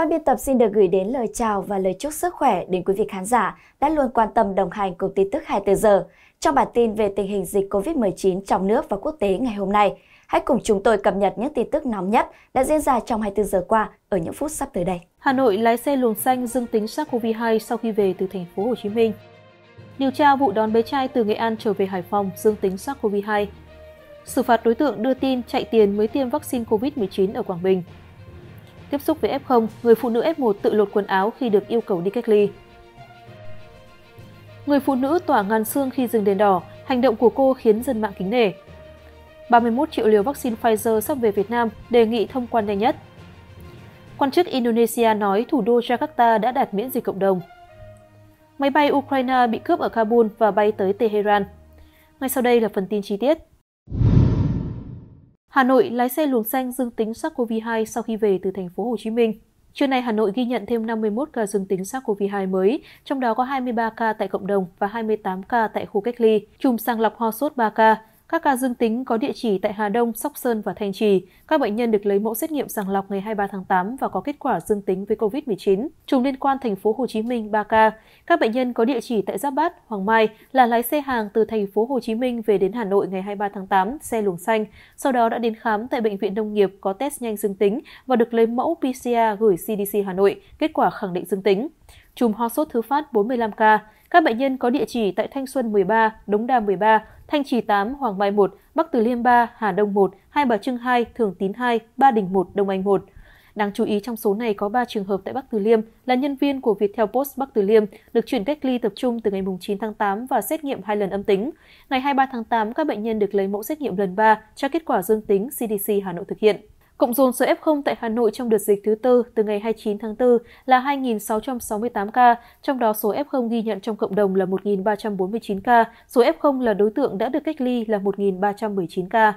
Ban biên tập xin được gửi đến lời chào và lời chúc sức khỏe đến quý vị khán giả đã luôn quan tâm đồng hành cùng tin tức 24 giờ. Trong bản tin về tình hình dịch COVID-19 trong nước và quốc tế ngày hôm nay, hãy cùng chúng tôi cập nhật những tin tức nóng nhất đã diễn ra trong 24 giờ qua ở những phút sắp tới đây. Hà Nội lái xe luồng xanh dương tính SARS-CoV-2 sau khi về từ thành phố Hồ Chí Minh. Điều tra vụ đón bé trai từ Nghệ An trở về Hải Phòng dương tính SARS-CoV-2. Xử phạt đối tượng đưa tin chạy tiền mới tiêm vaccine COVID-19 ở Quảng Bình. Tiếp xúc với F0, người phụ nữ F1 tự lột quần áo khi được yêu cầu đi cách ly. Người phụ nữ tỏa ngàn xương khi dừng đèn đỏ, hành động của cô khiến dân mạng kính nể. 31 triệu liều vaccine Pfizer sắp về Việt Nam đề nghị thông quan nhanh nhất. Quan chức Indonesia nói thủ đô Jakarta đã đạt miễn dịch cộng đồng. Máy bay Ukraine bị cướp ở Kabul và bay tới Tehran. Ngay sau đây là phần tin chi tiết. Hà Nội lái xe luồng xanh dương tính SARS-CoV-2 sau khi về từ thành phố Hồ Chí Minh. Trưa nay Hà Nội ghi nhận thêm 51 ca dương tính SARS-CoV-2 mới, trong đó có 23 ca tại cộng đồng và 28 ca tại khu cách ly, chùm sàng lọc ho sốt 3 ca, các ca dương tính có địa chỉ tại Hà Đông, Sóc Sơn và Thanh Trì. Các bệnh nhân được lấy mẫu xét nghiệm sàng lọc ngày 23 tháng 8 và có kết quả dương tính với COVID-19. trùng liên quan thành phố Hồ Chí Minh 3 ca. Các bệnh nhân có địa chỉ tại Giáp Bát, Hoàng Mai là lái xe hàng từ thành phố Hồ Chí Minh về đến Hà Nội ngày 23 tháng 8, xe luồng xanh, sau đó đã đến khám tại bệnh viện nông nghiệp có test nhanh dương tính và được lấy mẫu PCR gửi CDC Hà Nội, kết quả khẳng định dương tính. Chùm ho sốt thứ phát 45 ca. Các bệnh nhân có địa chỉ tại Thanh Xuân 13, Đống Đa 13, Thanh Trì 8, Hoàng Mai 1, Bắc Từ Liêm 3, Hà Đông 1, Hai Bà Trưng 2, Thường Tín 2, Ba Đình 1, Đông Anh 1. Đáng chú ý trong số này có 3 trường hợp tại Bắc Từ Liêm là nhân viên của Viettel Post Bắc Từ Liêm được chuyển cách ly tập trung từ ngày 9 tháng 8 và xét nghiệm hai lần âm tính. Ngày 23 tháng 8, các bệnh nhân được lấy mẫu xét nghiệm lần 3 cho kết quả dương tính CDC Hà Nội thực hiện. Cộng dồn số F0 tại Hà Nội trong đợt dịch thứ tư từ ngày 29 tháng 4 là 2.668 ca, trong đó số F0 ghi nhận trong cộng đồng là 1.349 ca, số F0 là đối tượng đã được cách ly là 1.319 ca.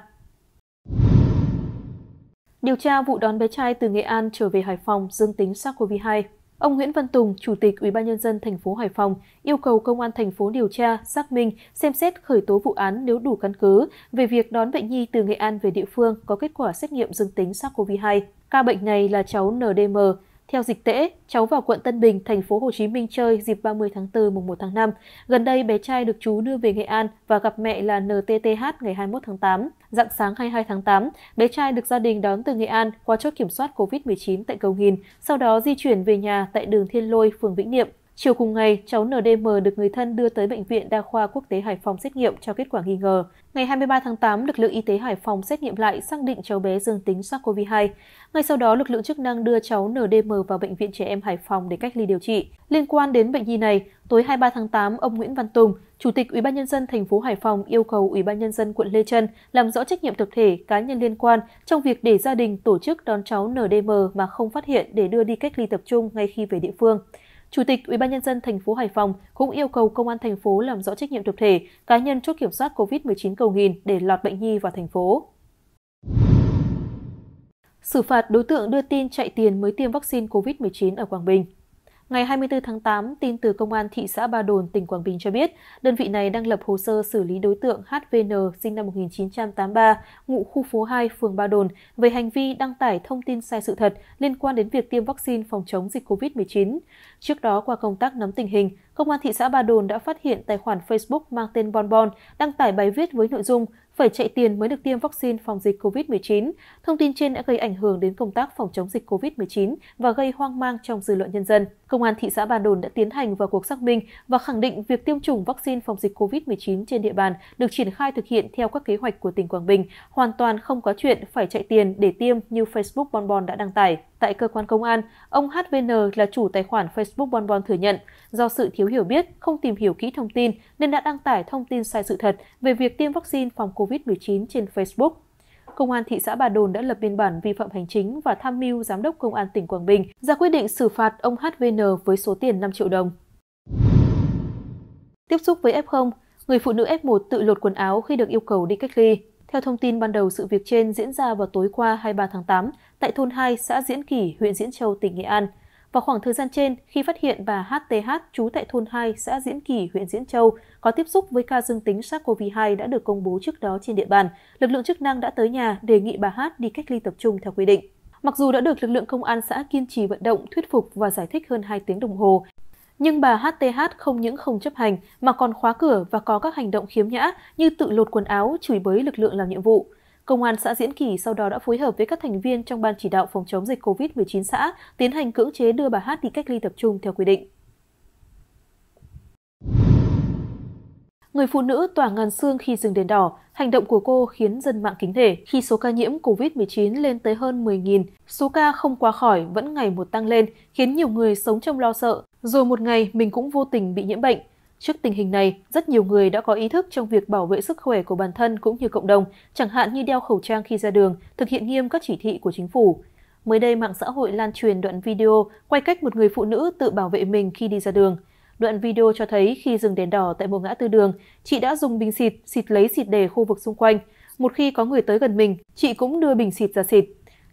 Điều tra vụ đón bé trai từ Nghệ An trở về Hải Phòng dương tính SARS-CoV-2 Ông Nguyễn Văn Tùng, Chủ tịch Ủy ban Nhân dân thành phố Hải Phòng, yêu cầu công an thành phố điều tra, xác minh, xem xét khởi tố vụ án nếu đủ căn cứ về việc đón bệnh nhi từ Nghệ An về địa phương có kết quả xét nghiệm dương tính SARS-CoV-2. Ca bệnh này là cháu NDM, theo dịch tễ, cháu vào quận Tân Bình, thành phố Hồ Chí Minh chơi dịp 30 tháng 4 mùng 1 tháng 5. Gần đây bé trai được chú đưa về Nghệ An và gặp mẹ là NTTH ngày 21 tháng 8. Dạng sáng 22 tháng 8, bé trai được gia đình đón từ Nghệ An qua chốt kiểm soát COVID-19 tại Cầu Nghìn, sau đó di chuyển về nhà tại đường Thiên Lôi, phường Vĩnh Niệm, Chiều cùng ngày, cháu NDM được người thân đưa tới Bệnh viện Đa khoa Quốc tế Hải Phòng xét nghiệm cho kết quả nghi ngờ. Ngày 23 tháng 8, lực lượng y tế Hải Phòng xét nghiệm lại xác định cháu bé dương tính SARS-CoV-2. Ngay sau đó, lực lượng chức năng đưa cháu NDM vào Bệnh viện Trẻ Em Hải Phòng để cách ly điều trị. Liên quan đến bệnh nhi này, tối 23 tháng 8, ông Nguyễn Văn Tùng, Chủ tịch Ủy ban nhân dân thành phố Hải Phòng yêu cầu Ủy ban nhân dân quận Lê Trân làm rõ trách nhiệm tập thể, cá nhân liên quan trong việc để gia đình tổ chức đón cháu NDM mà không phát hiện để đưa đi cách ly tập trung ngay khi về địa phương. Chủ tịch Ủy ban Nhân dân thành phố Hải Phòng cũng yêu cầu công an thành phố làm rõ trách nhiệm tập thể, cá nhân chốt kiểm soát COVID-19 cầu nghìn để lọt bệnh nhi vào thành phố. Xử phạt đối tượng đưa tin chạy tiền mới tiêm vaccine COVID-19 ở Quảng Bình. Ngày 24 tháng 8, tin từ Công an thị xã Ba Đồn, tỉnh Quảng Bình cho biết, đơn vị này đang lập hồ sơ xử lý đối tượng HVN sinh năm 1983, ngụ khu phố 2, phường Ba Đồn, về hành vi đăng tải thông tin sai sự thật liên quan đến việc tiêm vaccine phòng chống dịch COVID-19. Trước đó, qua công tác nắm tình hình, Công an thị xã Ba Đồn đã phát hiện tài khoản Facebook mang tên Bonbon đăng tải bài viết với nội dung phải chạy tiền mới được tiêm vaccine phòng dịch COVID-19. Thông tin trên đã gây ảnh hưởng đến công tác phòng chống dịch COVID-19 và gây hoang mang trong dư luận nhân dân. Công an thị xã Ba Đồn đã tiến hành vào cuộc xác minh và khẳng định việc tiêm chủng vaccine phòng dịch COVID-19 trên địa bàn được triển khai thực hiện theo các kế hoạch của tỉnh Quảng Bình, hoàn toàn không có chuyện phải chạy tiền để tiêm như Facebook Bonbon đã đăng tải. Tại cơ quan công an, ông HVN là chủ tài khoản Facebook Bonbon thừa nhận do sự thiếu hiểu biết, không tìm hiểu kỹ thông tin nên đã đăng tải thông tin sai sự thật về việc tiêm vaccine phòng COVID-19 trên Facebook. Công an thị xã Bà Đồn đã lập biên bản vi phạm hành chính và tham mưu Giám đốc Công an tỉnh Quảng Bình ra quyết định xử phạt ông HVN với số tiền 5 triệu đồng. Tiếp xúc với F0, người phụ nữ F1 tự lột quần áo khi được yêu cầu đi cách ly. Theo thông tin ban đầu, sự việc trên diễn ra vào tối qua 23 tháng 8 tại thôn 2, xã Diễn Kỳ, huyện Diễn Châu, tỉnh Nghệ An – vào khoảng thời gian trên, khi phát hiện bà HTH trú tại thôn 2, xã Diễn Kỳ, huyện Diễn Châu, có tiếp xúc với ca dương tính SARS-CoV-2 đã được công bố trước đó trên địa bàn, lực lượng chức năng đã tới nhà đề nghị bà H đi cách ly tập trung theo quy định. Mặc dù đã được lực lượng công an xã kiên trì vận động, thuyết phục và giải thích hơn 2 tiếng đồng hồ, nhưng bà HTH không những không chấp hành mà còn khóa cửa và có các hành động khiếm nhã như tự lột quần áo, chửi bới lực lượng làm nhiệm vụ. Công an xã Diễn Kỳ sau đó đã phối hợp với các thành viên trong Ban chỉ đạo phòng chống dịch COVID-19 xã tiến hành cưỡng chế đưa bà Hát đi cách ly tập trung theo quy định. Người phụ nữ tỏa ngàn xương khi dừng đèn đỏ, hành động của cô khiến dân mạng kính thể. Khi số ca nhiễm COVID-19 lên tới hơn 10.000, số ca không qua khỏi vẫn ngày một tăng lên, khiến nhiều người sống trong lo sợ. Rồi một ngày mình cũng vô tình bị nhiễm bệnh. Trước tình hình này, rất nhiều người đã có ý thức trong việc bảo vệ sức khỏe của bản thân cũng như cộng đồng, chẳng hạn như đeo khẩu trang khi ra đường, thực hiện nghiêm các chỉ thị của chính phủ. Mới đây, mạng xã hội lan truyền đoạn video quay cách một người phụ nữ tự bảo vệ mình khi đi ra đường. Đoạn video cho thấy khi dừng đèn đỏ tại một ngã tư đường, chị đã dùng bình xịt xịt lấy xịt để khu vực xung quanh. Một khi có người tới gần mình, chị cũng đưa bình xịt ra xịt.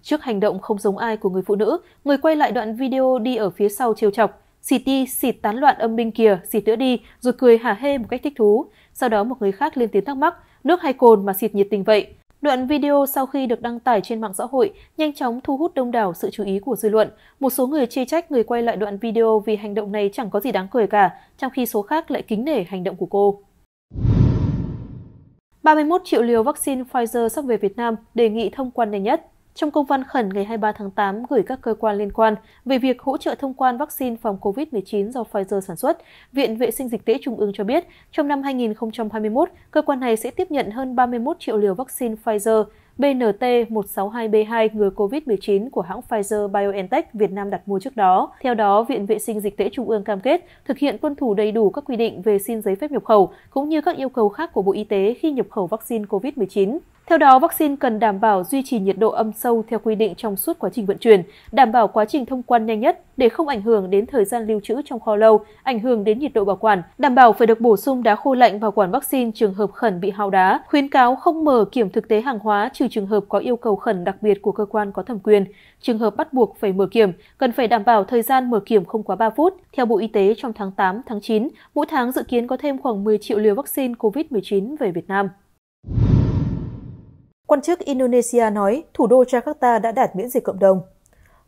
Trước hành động không giống ai của người phụ nữ, người quay lại đoạn video đi ở phía sau trêu chọc, Xì ti, xì tán loạn âm binh kìa, xì nữa đi, rồi cười hả hê một cách thích thú. Sau đó một người khác lên tiếng thắc mắc, nước hay cồn mà xịt nhiệt tình vậy? Đoạn video sau khi được đăng tải trên mạng xã hội nhanh chóng thu hút đông đảo sự chú ý của dư luận. Một số người chê trách người quay lại đoạn video vì hành động này chẳng có gì đáng cười cả, trong khi số khác lại kính nể hành động của cô. 31 triệu liều vaccine Pfizer sắp về Việt Nam đề nghị thông quan nhanh nhất. Trong công văn khẩn ngày 23 tháng 8 gửi các cơ quan liên quan về việc hỗ trợ thông quan vaccine phòng COVID-19 do Pfizer sản xuất, Viện Vệ sinh Dịch tễ Trung ương cho biết, trong năm 2021, cơ quan này sẽ tiếp nhận hơn 31 triệu liều vaccine Pfizer BNT162B2 ngừa COVID-19 của hãng Pfizer-BioNTech Việt Nam đặt mua trước đó. Theo đó, Viện Vệ sinh Dịch tễ Trung ương cam kết thực hiện tuân thủ đầy đủ các quy định về xin giấy phép nhập khẩu, cũng như các yêu cầu khác của Bộ Y tế khi nhập khẩu vaccine COVID-19. Theo đó, vaccine cần đảm bảo duy trì nhiệt độ âm sâu theo quy định trong suốt quá trình vận chuyển, đảm bảo quá trình thông quan nhanh nhất để không ảnh hưởng đến thời gian lưu trữ trong kho lâu, ảnh hưởng đến nhiệt độ bảo quản, đảm bảo phải được bổ sung đá khô lạnh vào quản vaccine trường hợp khẩn bị hao đá, khuyến cáo không mở kiểm thực tế hàng hóa trừ trường hợp có yêu cầu khẩn đặc biệt của cơ quan có thẩm quyền. Trường hợp bắt buộc phải mở kiểm, cần phải đảm bảo thời gian mở kiểm không quá 3 phút. Theo Bộ Y tế, trong tháng 8, tháng 9, mỗi tháng dự kiến có thêm khoảng 10 triệu liều vaccine COVID-19 về Việt Nam. Quan chức Indonesia nói thủ đô Jakarta đã đạt miễn dịch cộng đồng.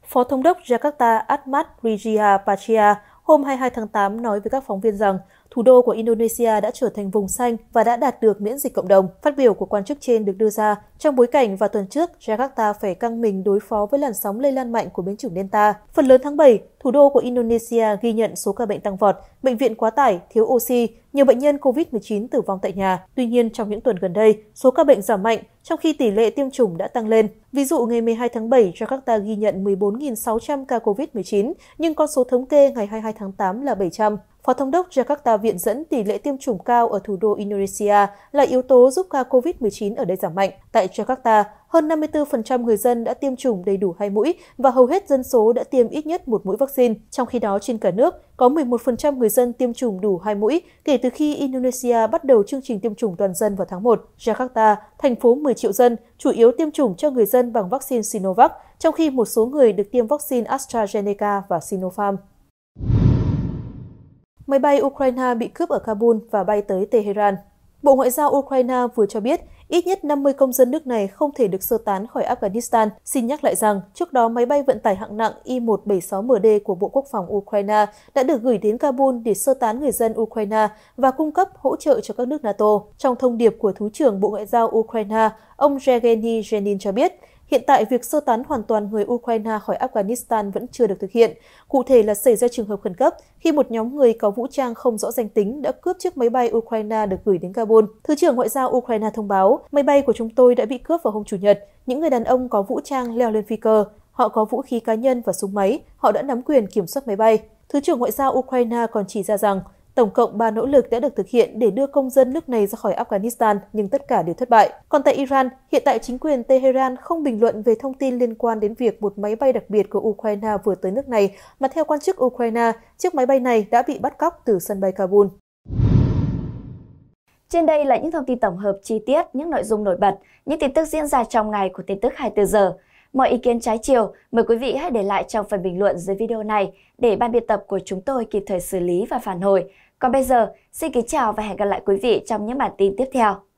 Phó Thống đốc Jakarta Ahmad Rijia Pachia hôm 22 tháng 8 nói với các phóng viên rằng thủ đô của Indonesia đã trở thành vùng xanh và đã đạt được miễn dịch cộng đồng. Phát biểu của quan chức trên được đưa ra trong bối cảnh vào tuần trước, Jakarta phải căng mình đối phó với làn sóng lây lan mạnh của biến chủng Delta. Phần lớn tháng 7, thủ đô của Indonesia ghi nhận số ca bệnh tăng vọt, bệnh viện quá tải, thiếu oxy, nhiều bệnh nhân COVID-19 tử vong tại nhà. Tuy nhiên, trong những tuần gần đây, số ca bệnh giảm mạnh, trong khi tỷ lệ tiêm chủng đã tăng lên. Ví dụ, ngày 12 tháng 7, Jakarta ghi nhận 14.600 ca COVID-19, nhưng con số thống kê ngày 22 tháng 8 là 700. Phó Thống đốc Jakarta viện dẫn tỷ lệ tiêm chủng cao ở thủ đô Indonesia là yếu tố giúp ca COVID-19 ở đây giảm mạnh. Tại Jakarta, hơn 54% người dân đã tiêm chủng đầy đủ hai mũi và hầu hết dân số đã tiêm ít nhất một mũi vaccine. Trong khi đó, trên cả nước, có 11% người dân tiêm chủng đủ hai mũi kể từ khi Indonesia bắt đầu chương trình tiêm chủng toàn dân vào tháng 1. Jakarta, thành phố 10 triệu dân, chủ yếu tiêm chủng cho người dân bằng vaccine Sinovac, trong khi một số người được tiêm vaccine AstraZeneca và Sinopharm. Máy bay Ukraine bị cướp ở Kabul và bay tới Tehran. Bộ Ngoại giao Ukraine vừa cho biết ít nhất 50 công dân nước này không thể được sơ tán khỏi Afghanistan. Xin nhắc lại rằng, trước đó máy bay vận tải hạng nặng I-176MD của Bộ Quốc phòng Ukraine đã được gửi đến Kabul để sơ tán người dân Ukraine và cung cấp hỗ trợ cho các nước NATO. Trong thông điệp của Thứ trưởng Bộ Ngoại giao Ukraine, ông Yevgeny Zenin cho biết, Hiện tại, việc sơ tán hoàn toàn người Ukraine khỏi Afghanistan vẫn chưa được thực hiện. Cụ thể là xảy ra trường hợp khẩn cấp khi một nhóm người có vũ trang không rõ danh tính đã cướp chiếc máy bay Ukraine được gửi đến Kabul. Thứ trưởng Ngoại giao Ukraine thông báo, máy bay của chúng tôi đã bị cướp vào hôm Chủ nhật. Những người đàn ông có vũ trang leo lên phi cơ. Họ có vũ khí cá nhân và súng máy. Họ đã nắm quyền kiểm soát máy bay. Thứ trưởng Ngoại giao Ukraine còn chỉ ra rằng Tổng cộng 3 nỗ lực đã được thực hiện để đưa công dân nước này ra khỏi Afghanistan, nhưng tất cả đều thất bại. Còn tại Iran, hiện tại chính quyền Tehran không bình luận về thông tin liên quan đến việc một máy bay đặc biệt của Ukraine vừa tới nước này, mà theo quan chức Ukraine, chiếc máy bay này đã bị bắt cóc từ sân bay Kabul. Trên đây là những thông tin tổng hợp chi tiết, những nội dung nổi bật, những tin tức diễn ra trong ngày của tin tức 24 giờ. Mọi ý kiến trái chiều, mời quý vị hãy để lại trong phần bình luận dưới video này để ban biên tập của chúng tôi kịp thời xử lý và phản hồi. Còn bây giờ, xin kính chào và hẹn gặp lại quý vị trong những bản tin tiếp theo.